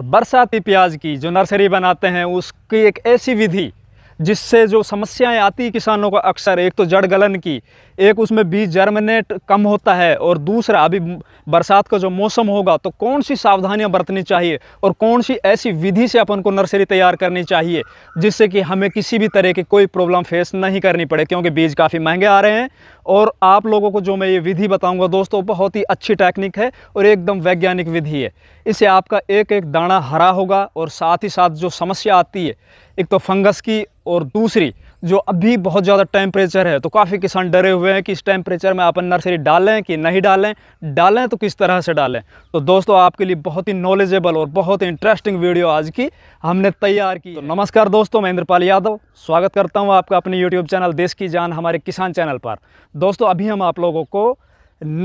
और बरसाती प्याज की जो नर्सरी बनाते हैं उसकी एक ऐसी विधि जिससे जो समस्याएं आती किसानों को अक्सर एक तो जड़ गलन की एक उसमें बीज जर्मिनेट कम होता है और दूसरा अभी बरसात का जो मौसम होगा तो कौन सी सावधानियां बरतनी चाहिए और कौन सी ऐसी विधि से अपन को नर्सरी तैयार करनी चाहिए जिससे कि हमें किसी भी तरह की कोई प्रॉब्लम फेस नहीं करनी पड़े क्योंकि बीज काफ़ी महंगे आ रहे हैं और आप लोगों को जो मैं ये विधि बताऊँगा दोस्तों बहुत ही अच्छी टेक्निक है और एकदम वैज्ञानिक विधि है इससे आपका एक एक दाना हरा होगा और साथ ही साथ जो समस्या आती है एक तो फंगस की और दूसरी जो अभी बहुत ज़्यादा टेम्परेचर है तो काफ़ी किसान डरे हुए हैं कि इस टेम्परेचर में अपन नर्सरी डालें कि नहीं डालें डालें तो किस तरह से डालें तो दोस्तों आपके लिए बहुत ही नॉलेजेबल और बहुत ही इंटरेस्टिंग वीडियो आज की हमने तैयार की तो नमस्कार दोस्तों मैं इंद्रपाल यादव स्वागत करता हूँ आपका अपने यूट्यूब चैनल देश की जान हमारे किसान चैनल पर दोस्तों अभी हम आप लोगों को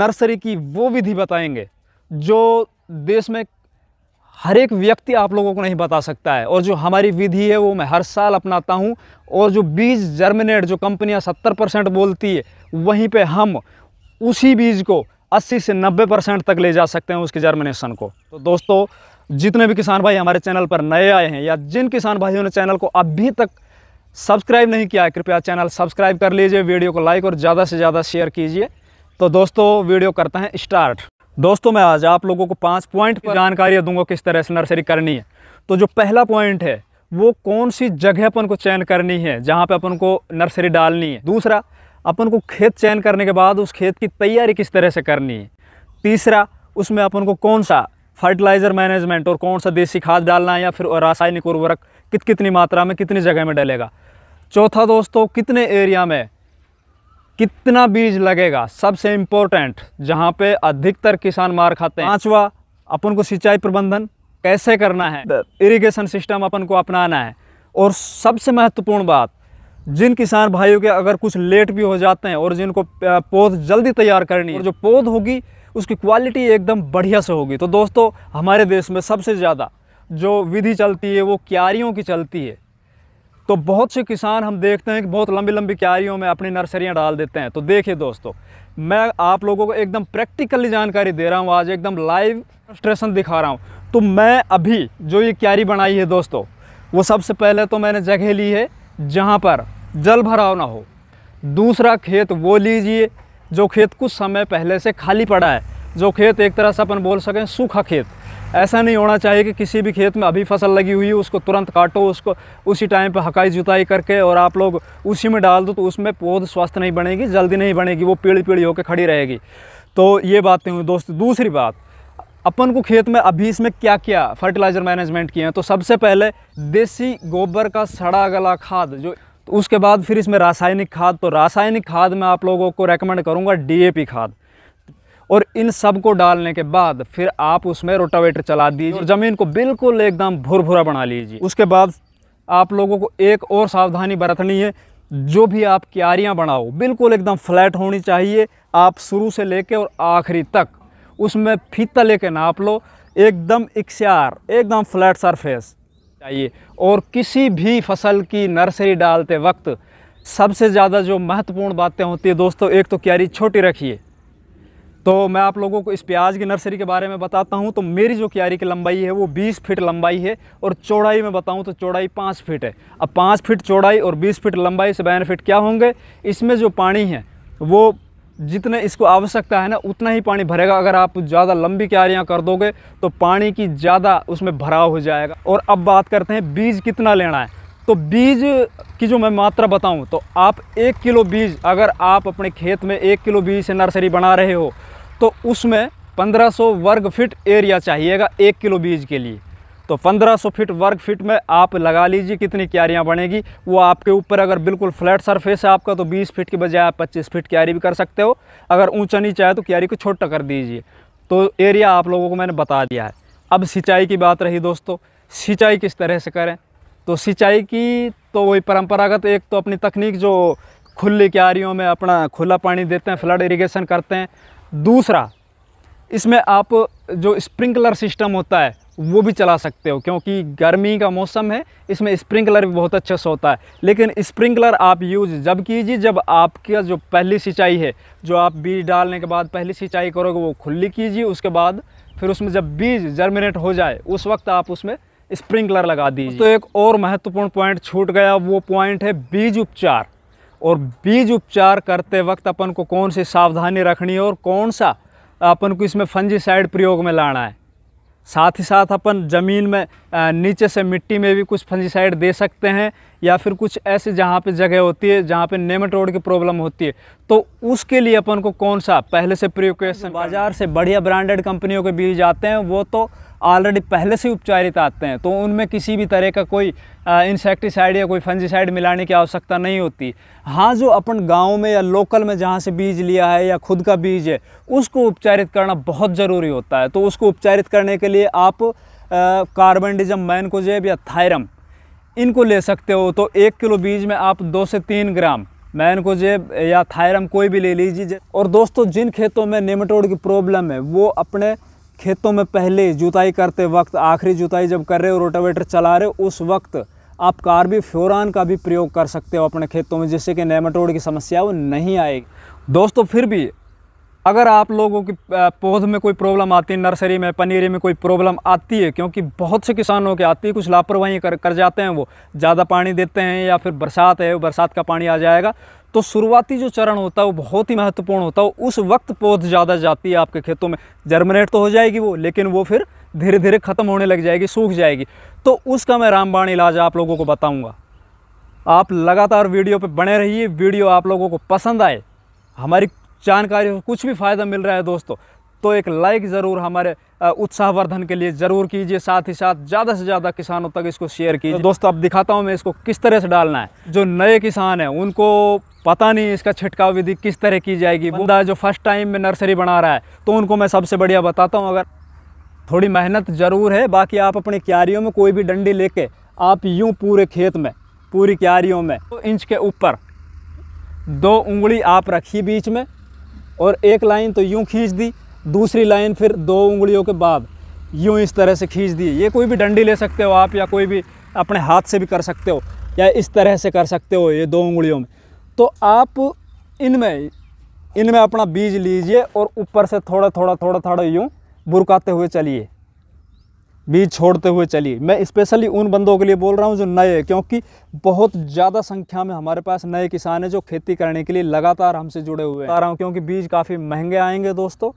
नर्सरी की वो विधि बताएंगे जो देश में हर एक व्यक्ति आप लोगों को नहीं बता सकता है और जो हमारी विधि है वो मैं हर साल अपनाता हूँ और जो बीज जर्मिनेट जो कंपनियाँ सत्तर परसेंट बोलती है वहीं पे हम उसी बीज को 80 से 90 परसेंट तक ले जा सकते हैं उसके जर्मिनेशन को तो दोस्तों जितने भी किसान भाई हमारे चैनल पर नए आए हैं या जिन किसान भाइयों ने चैनल को अभी तक सब्सक्राइब नहीं किया है कृपया चैनल सब्सक्राइब कर लीजिए वीडियो को लाइक और ज़्यादा से ज़्यादा शेयर कीजिए तो दोस्तों वीडियो करते हैं स्टार्ट दोस्तों मैं आज आप लोगों को पाँच पॉइंट पर जानकारी दूंगा किस तरह से नर्सरी करनी है तो जो पहला पॉइंट है वो कौन सी जगह अपन को चयन करनी है जहाँ पे अपन को नर्सरी डालनी है दूसरा अपन को खेत चयन करने के बाद उस खेत की तैयारी किस तरह से करनी है तीसरा उसमें अपन को कौन सा फर्टिलाइज़र मैनेजमेंट और कौन सा देसी खाद डालना है या फिर रासायनिक उर्वरक कित कितनी मात्रा में कितनी जगह में डलेगा चौथा दोस्तों कितने एरिया में कितना बीज लगेगा सबसे इम्पोर्टेंट जहाँ पे अधिकतर किसान मार खाते हैं पाँचवा अपन को सिंचाई प्रबंधन कैसे करना है इरिगेशन सिस्टम अपन को अपनाना है और सबसे महत्वपूर्ण बात जिन किसान भाइयों के अगर कुछ लेट भी हो जाते हैं और जिनको पौध जल्दी तैयार करनी है जो पौध होगी उसकी क्वालिटी एकदम बढ़िया से होगी तो दोस्तों हमारे देश में सबसे ज़्यादा जो विधि चलती है वो क्यारियों की चलती है तो बहुत से किसान हम देखते हैं कि बहुत लंबी लंबी क्यारियों में अपनी नर्सरियाँ डाल देते हैं तो देखिए दोस्तों मैं आप लोगों को एकदम प्रैक्टिकली जानकारी दे रहा हूँ आज एकदम लाइव स्ट्रेशन दिखा रहा हूँ तो मैं अभी जो ये क्यारी बनाई है दोस्तों वो सबसे पहले तो मैंने जगह ली है जहाँ पर जल भराव ना हो दूसरा खेत वो लीजिए जो खेत कुछ समय पहले से खाली पड़ा है जो खेत एक तरह से अपन बोल सकें सूखा खेत ऐसा नहीं होना चाहिए कि किसी भी खेत में अभी फसल लगी हुई है उसको तुरंत काटो उसको उसी टाइम पर हकाई जुताई करके और आप लोग उसी में डाल दो तो उसमें पौध स्वस्थ नहीं बनेगी जल्दी नहीं बनेगी वो पीढ़ी पीढ़ी होकर खड़ी रहेगी तो ये बातें हुई दोस्त दूसरी बात अपन को खेत में अभी इसमें क्या क्या फर्टिलाइज़र मैनेजमेंट किए हैं तो सबसे पहले देसी गोबर का सड़ा गला खाद जो तो उसके बाद फिर इसमें रासायनिक खाद तो रासायनिक खाद मैं आप लोगों को रेकमेंड करूँगा डीएपी खाद और इन सब को डालने के बाद फिर आप उसमें रोटावेटर चला दीजिए और ज़मीन को बिल्कुल एकदम भुरभुरा बना लीजिए उसके बाद आप लोगों को एक और सावधानी बरतनी है जो भी आप क्यारियाँ बनाओ बिल्कुल एकदम फ्लैट होनी चाहिए आप शुरू से ले और आखिरी तक उसमें फीता ले नाप लो एकदम इक्सार एकदम फ्लैट सरफेस चाहिए और किसी भी फसल की नर्सरी डालते वक्त सबसे ज़्यादा जो महत्वपूर्ण बातें होती है दोस्तों एक तो क्यारी छोटी रखिए तो मैं आप लोगों को इस प्याज की नर्सरी के बारे में बताता हूँ तो मेरी जो क्यारी की लंबाई है वो 20 फीट लंबाई है और चौड़ाई में बताऊँ तो चौड़ाई 5 फीट है अब 5 फीट चौड़ाई और 20 फीट लंबाई से बैन फिट क्या होंगे इसमें जो पानी है वो जितने इसको आवश्यकता है ना उतना ही पानी भरेगा अगर आप ज़्यादा लंबी क्यारियाँ कर दोगे तो पानी की ज़्यादा उसमें भराव हो जाएगा और अब बात करते हैं बीज कितना लेना है तो बीज की जो मैं मात्रा बताऊं तो आप एक किलो बीज अगर आप अपने खेत में एक किलो बीज से नर्सरी बना रहे हो तो उसमें 1500 वर्ग फिट एरिया चाहिएगा एक किलो बीज के लिए तो 1500 फिट वर्ग फिट में आप लगा लीजिए कितनी क्यारियाँ बनेगी वो आपके ऊपर अगर बिल्कुल फ्लैट सरफेस है आपका तो 20 फिट के बजाय आप 25 फिट क्यारी भी कर सकते हो अगर ऊंचा नीचा है तो क्यारी को छोटा कर दीजिए तो एरिया आप लोगों को मैंने बता दिया है अब सिंचाई की बात रही दोस्तों सिंचाई किस तरह से करें तो सिंचाई की तो वही परम्परागत एक तो अपनी तकनीक जो खुली क्यारियों में अपना खुला पानी देते हैं फ्लड इरीगेशन करते हैं दूसरा इसमें आप जो स्प्रिंकलर सिस्टम होता है वो भी चला सकते हो क्योंकि गर्मी का मौसम है इसमें स्प्रिंकलर भी बहुत अच्छा से होता है लेकिन स्प्रिंकलर आप यूज जब कीजिए जब आपका जो पहली सिंचाई है जो आप बीज डालने के बाद पहली सिंचाई करोगे वो खुली कीजिए उसके बाद फिर उसमें जब बीज जर्मिनेट हो जाए उस वक्त आप उसमें स्प्रिंकलर लगा दीजिए तो एक और महत्वपूर्ण पॉइंट छूट गया वो पॉइंट है बीज उपचार और बीज उपचार करते वक्त अपन को कौन सी सावधानी रखनी है और कौन सा अपन को इसमें फंजीसाइड प्रयोग में लाना है साथ ही साथ अपन ज़मीन में नीचे से मिट्टी में भी कुछ फंजीसाइड दे सकते हैं या फिर कुछ ऐसे जहाँ पे जगह होती है जहाँ पे नेमेटोड की प्रॉब्लम होती है तो उसके लिए अपन को कौन सा पहले से प्रयोग बाज़ार से बढ़िया ब्रांडेड कंपनियों के बीज आते हैं वो तो ऑलरेडी पहले से उपचारित आते हैं तो उनमें किसी भी तरह का कोई इंसेक्टिसाइड या कोई फंजीसाइड मिलाने की आवश्यकता नहीं होती हाँ जो अपन गाँव में या लोकल में जहाँ से बीज लिया है या खुद का बीज है उसको उपचारित करना बहुत ज़रूरी होता है तो उसको उपचारित करने के लिए आप कार्बन डिजम मैनकोजेब या थायरम इनको ले सकते हो तो एक किलो बीज में आप दो से तीन ग्राम मैनकोजेब या थायरम कोई भी ले लीजिए और दोस्तों जिन खेतों में नेमेटोड की प्रॉब्लम है वो अपने खेतों में पहले जुताई करते वक्त आखिरी जुताई जब कर रहे हो रोटावेटर चला रहे हो उस वक्त आप फ्योरान का भी प्रयोग कर सकते हो अपने खेतों में जिससे कि नेमाटोड की समस्या वो नहीं आएगी दोस्तों फिर भी अगर आप लोगों की पौध में कोई प्रॉब्लम आती है नर्सरी में पनीरी में कोई प्रॉब्लम आती है क्योंकि बहुत से किसानों के आती है कुछ लापरवाही कर कर जाते हैं वो ज़्यादा पानी देते हैं या फिर बरसात है बरसात का पानी आ जाएगा तो शुरुआती जो चरण होता है वो बहुत ही महत्वपूर्ण होता है उस वक्त पौध ज़्यादा जाती है आपके खेतों में जर्मिनेट तो हो जाएगी वो लेकिन वो फिर धीरे धीरे ख़त्म होने लग जाएगी सूख जाएगी तो उसका मैं रामबाण इलाज आप लोगों को बताऊँगा आप लगातार वीडियो पर बने रहिए वीडियो आप लोगों को पसंद आए हमारी जानकारी को कुछ भी फ़ायदा मिल रहा है दोस्तों तो एक लाइक ज़रूर हमारे उत्साहवर्धन के लिए ज़रूर कीजिए साथ ही साथ ज़्यादा से ज़्यादा किसानों तक इसको शेयर कीजिए तो दोस्तों अब दिखाता हूँ मैं इसको किस तरह से डालना है जो नए किसान हैं उनको पता नहीं इसका छिटकाव विधि किस तरह की जाएगी बंदा जो फर्स्ट टाइम में नर्सरी बना रहा है तो उनको मैं सबसे बढ़िया बताता हूँ अगर थोड़ी मेहनत ज़रूर है बाकी आप अपने क्यारियों में कोई भी डंडी लेके आप यूँ पूरे खेत में पूरी क्यारियों में दो इंच के ऊपर दो उंगली आप रखी बीच में और एक लाइन तो यूँ खींच दी दूसरी लाइन फिर दो उंगलियों के बाद यूँ इस तरह से खींच दी ये कोई भी डंडी ले सकते हो आप या कोई भी अपने हाथ से भी कर सकते हो या इस तरह से कर सकते हो ये दो उंगलियों में तो आप इनमें इनमें अपना बीज लीजिए और ऊपर से थोड़ा थोड़ा थोड़ा थोड़ा यूँ बुरकाते हुए चलिए बीज छोड़ते हुए चलिए मैं स्पेशली उन बंदों के लिए बोल रहा हूँ जो नए हैं क्योंकि बहुत ज़्यादा संख्या में हमारे पास नए किसान हैं जो खेती करने के लिए लगातार हमसे जुड़े हुए हैं आ रहा हूँ क्योंकि बीज काफ़ी महंगे आएंगे दोस्तों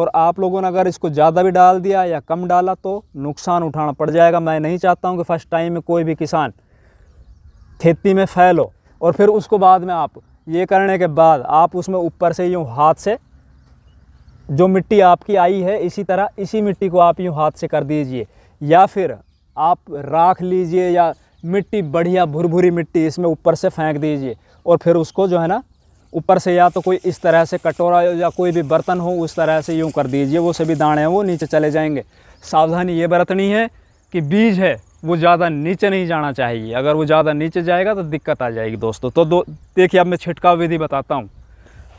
और आप लोगों ने अगर इसको ज़्यादा भी डाल दिया या कम डाला तो नुकसान उठाना पड़ जाएगा मैं नहीं चाहता हूँ कि फर्स्ट टाइम में कोई भी किसान खेती में फैल हो और फिर उसको बाद में आप ये करने के बाद आप उसमें ऊपर से यूँ हाथ से जो मिट्टी आपकी आई है इसी तरह इसी मिट्टी को आप यूँ हाथ से कर दीजिए या फिर आप राख लीजिए या मिट्टी बढ़िया भुरभुरी मिट्टी इसमें ऊपर से फेंक दीजिए और फिर उसको जो है ना ऊपर से या तो कोई इस तरह से कटोरा या कोई भी बर्तन हो उस तरह से यूँ कर दीजिए वो सभी दाने हैं वो नीचे चले जाएंगे सावधानी ये बरतनी है कि बीज है वो ज़्यादा नीचे नहीं जाना चाहिए अगर वो ज़्यादा नीचे जाएगा तो दिक्कत आ जाएगी दोस्तों तो दो देखिए अब मैं छिटकाव विधि बताता हूँ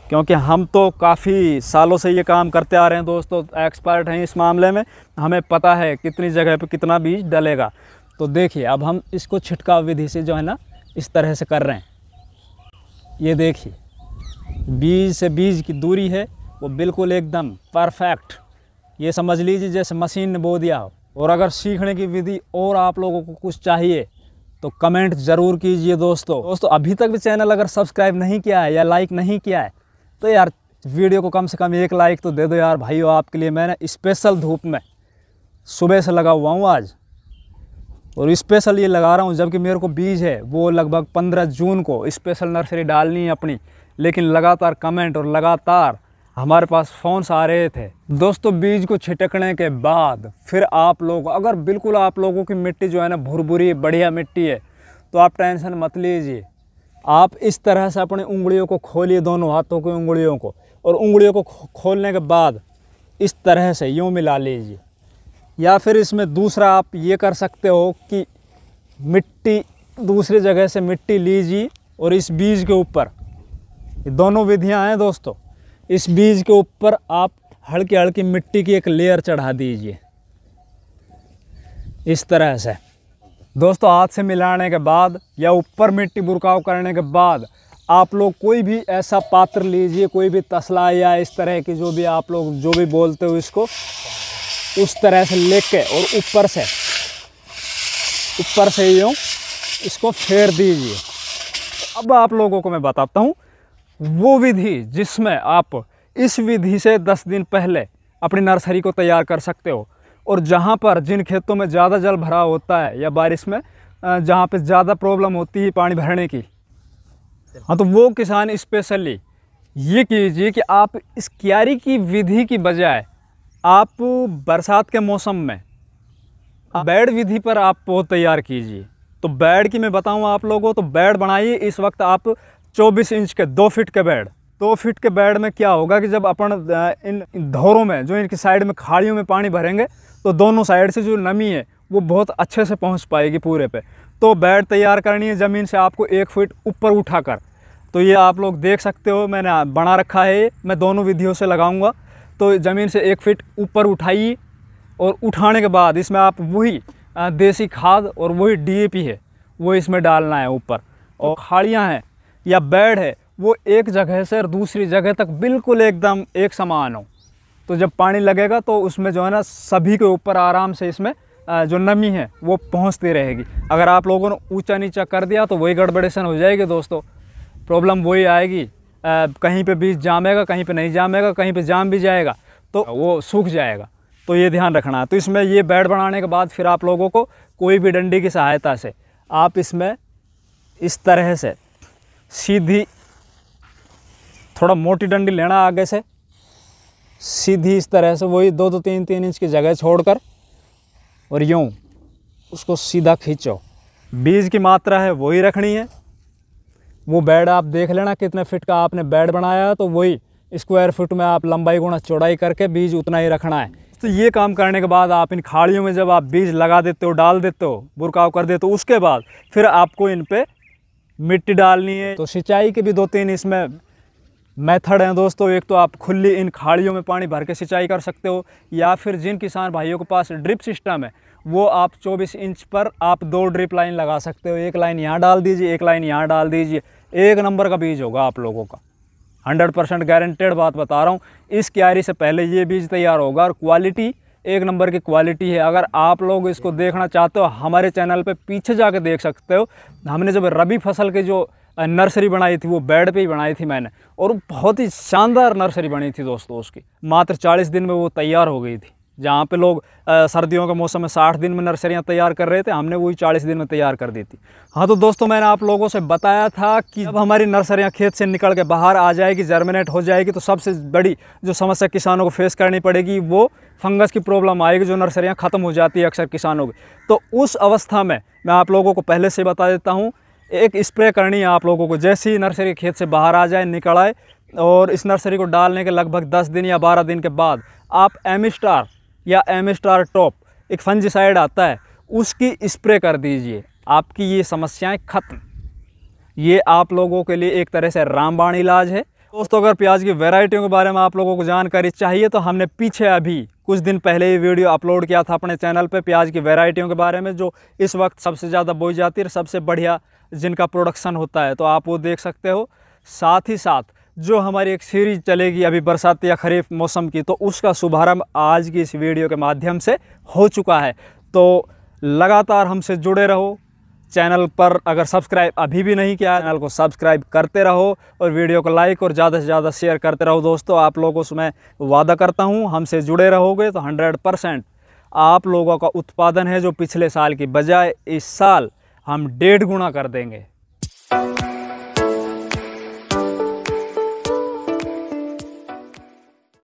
क्योंकि हम तो काफ़ी सालों से ये काम करते आ रहे हैं दोस्तों एक्सपर्ट हैं इस मामले में हमें पता है कितनी जगह पर कितना बीज डलेगा तो देखिए अब हम इसको छिटकाव विधि से जो है ना इस तरह से कर रहे हैं ये देखिए बीज से बीज की दूरी है वो बिल्कुल एकदम परफेक्ट ये समझ लीजिए जैसे मशीन ने बो दिया हो और अगर सीखने की विधि और आप लोगों को कुछ चाहिए तो कमेंट ज़रूर कीजिए दोस्तों दोस्तों अभी तक भी चैनल अगर सब्सक्राइब नहीं किया है या लाइक नहीं किया है तो यार वीडियो को कम से कम एक लाइक तो दे दो यार भाइयों आपके लिए मैंने स्पेशल धूप में सुबह से लगा हुआ हूँ आज और स्पेशल ये लगा रहा हूँ जबकि मेरे को बीज है वो लगभग पंद्रह जून को स्पेशल नर्सरी डालनी है अपनी लेकिन लगातार कमेंट और लगातार हमारे पास फोन्स आ रहे थे दोस्तों बीज को छिटकने के बाद फिर आप लोग अगर बिल्कुल आप लोगों की मिट्टी जो है ना भुरभुरी बढ़िया मिट्टी है तो आप टेंशन मत लीजिए आप इस तरह से अपने उंगलियों को खोलिए दोनों हाथों की उंगलियों को और उंगलियों को खोलने के बाद इस तरह से यूँ मिला लीजिए या फिर इसमें दूसरा आप ये कर सकते हो कि मिट्टी दूसरी जगह से मिट्टी लीजिए और इस बीज के ऊपर दोनों विधियाँ हैं दोस्तों इस बीज के ऊपर आप हल्की हल्की मिट्टी की एक लेयर चढ़ा दीजिए इस तरह से दोस्तों हाथ से मिलाने के बाद या ऊपर मिट्टी बुरकाव करने के बाद आप लोग कोई भी ऐसा पात्र लीजिए कोई भी तसला या इस तरह की जो भी आप लोग जो भी बोलते हो इसको उस तरह से कर और ऊपर से ऊपर से यूँ इसको फेर दीजिए अब आप लोगों को मैं बताता हूँ वो विधि जिसमें आप इस विधि से दस दिन पहले अपनी नर्सरी को तैयार कर सकते हो और जहाँ पर जिन खेतों में ज़्यादा जल भरा होता है या बारिश में जहाँ पे ज़्यादा प्रॉब्लम होती है पानी भरने की हाँ तो वो किसान स्पेशली ये कीजिए कि आप इस क्यारी की विधि की बजाय आप बरसात के मौसम में बैड विधि पर आप पौध तैयार कीजिए तो बैड की मैं बताऊँ आप लोगों तो बैड बनाइए इस वक्त आप 24 इंच के दो फिट के बेड दो फिट के बेड में क्या होगा कि जब अपन इन धोरों में जो इनकी साइड में खाड़ियों में पानी भरेंगे तो दोनों साइड से जो नमी है वो बहुत अच्छे से पहुंच पाएगी पूरे पे तो बेड तैयार करनी है ज़मीन से आपको एक फीट ऊपर उठाकर तो ये आप लोग देख सकते हो मैंने बना रखा है मैं दोनों विधियों से लगाऊंगा तो ज़मीन से एक फीट ऊपर उठाइए और उठाने के बाद इसमें आप वही देसी खाद और वही डी है वो इसमें डालना है ऊपर और खाड़ियाँ हैं या बेड है वो एक जगह से और दूसरी जगह तक बिल्कुल एकदम एक समान हो तो जब पानी लगेगा तो उसमें जो है ना सभी के ऊपर आराम से इसमें जो नमी है वो पहुंचती रहेगी अगर आप लोगों ने ऊंचा नीचा कर दिया तो वही गड़बड़ेशन हो जाएगी दोस्तों प्रॉब्लम वही आएगी आ, कहीं पे बीज जामेगा कहीं पे नहीं जामेगा कहीं पे जाम भी जाएगा तो हाँ। वो सूख जाएगा तो ये ध्यान रखना है तो इसमें ये बेड बनाने के बाद फिर आप लोगों को कोई भी डंडी की सहायता से आप इसमें इस तरह से सीधी थोड़ा मोटी डंडी लेना आगे से सीधी इस तरह से वही दो दो तीन तीन इंच की जगह छोड़कर और यूँ उसको सीधा खींचो बीज की मात्रा है वही रखनी है वो बेड आप देख लेना कितने फिट का आपने बेड बनाया तो वही स्क्वायर फुट में आप लंबाई गुणा चौड़ाई करके बीज उतना ही रखना है तो ये काम करने के बाद आप इन खाड़ियों में जब आप बीज लगा देते हो डाल देते हो बुरकाव कर देते हो उसके बाद फिर आपको इन पर मिट्टी डालनी है तो सिंचाई के भी दो तीन इसमें मेथड हैं दोस्तों एक तो आप खुली इन खाड़ियों में पानी भर के सिंचाई कर सकते हो या फिर जिन किसान भाइयों के पास ड्रिप सिस्टम है वो आप 24 इंच पर आप दो ड्रिप लाइन लगा सकते हो एक लाइन यहाँ डाल दीजिए एक लाइन यहाँ डाल दीजिए एक नंबर का बीज होगा आप लोगों का 100 परसेंट गारंटेड बात बता रहा हूँ इस क्यारी से पहले ये बीज तैयार होगा और क्वालिटी एक नंबर की क्वालिटी है अगर आप लोग इसको देखना चाहते हो हमारे चैनल पे पीछे जा देख सकते हो हमने जब रबी फसल के जो नर्सरी बनाई थी वो बेड पे ही बनाई थी मैंने और बहुत ही शानदार नर्सरी बनी थी दोस्तों उसकी मात्र चालीस दिन में वो तैयार हो गई थी जहाँ पे लोग सर्दियों के मौसम में साठ दिन में नर्सरियाँ तैयार कर रहे थे हमने वही चालीस दिन में तैयार कर दी थी हाँ तो दोस्तों मैंने आप लोगों से बताया था कि जब हमारी नर्सरियाँ खेत से निकल के बाहर आ जाएगी जर्मिनेट हो जाएगी तो सबसे बड़ी जो समस्या किसानों को फेस करनी पड़ेगी वो फंगस की प्रॉब्लम आएगी जो नर्सरियाँ ख़त्म हो जाती है अक्सर किसानों की तो उस अवस्था में मैं आप लोगों को पहले से बता देता हूँ एक स्प्रे करनी है आप लोगों को जैसे ही नर्सरी खेत से बाहर आ जाए निकल आए और इस नर्सरी को डालने के लगभग दस दिन या बारह दिन के बाद आप एम स्टार या एम स्टार टॉप एक फंजिसाइड आता है उसकी स्प्रे कर दीजिए आपकी ये समस्याएं ख़त्म ये आप लोगों के लिए एक तरह से रामबाण इलाज है दोस्तों अगर प्याज की वेराइटियों के बारे में आप लोगों को जानकारी चाहिए तो हमने पीछे अभी कुछ दिन पहले ही वीडियो अपलोड किया था अपने चैनल पे प्याज की वेराइटियों के बारे में जो इस वक्त सबसे ज़्यादा बोई जाती है सबसे बढ़िया जिनका प्रोडक्शन होता है तो आप वो देख सकते हो साथ ही साथ जो हमारी एक सीरीज चलेगी अभी बरसात या खरीफ मौसम की तो उसका शुभारम्भ आज की इस वीडियो के माध्यम से हो चुका है तो लगातार हमसे जुड़े रहो चैनल पर अगर सब्सक्राइब अभी भी नहीं किया चैनल को सब्सक्राइब करते रहो और वीडियो को लाइक और ज़्यादा से ज़्यादा शेयर करते रहो दोस्तों आप लोगों से मैं वादा करता हूँ हमसे जुड़े रहोगे तो हंड्रेड परसेंट आप लोगों का उत्पादन है जो पिछले साल की बजाय इस साल हम डेढ़ गुना कर देंगे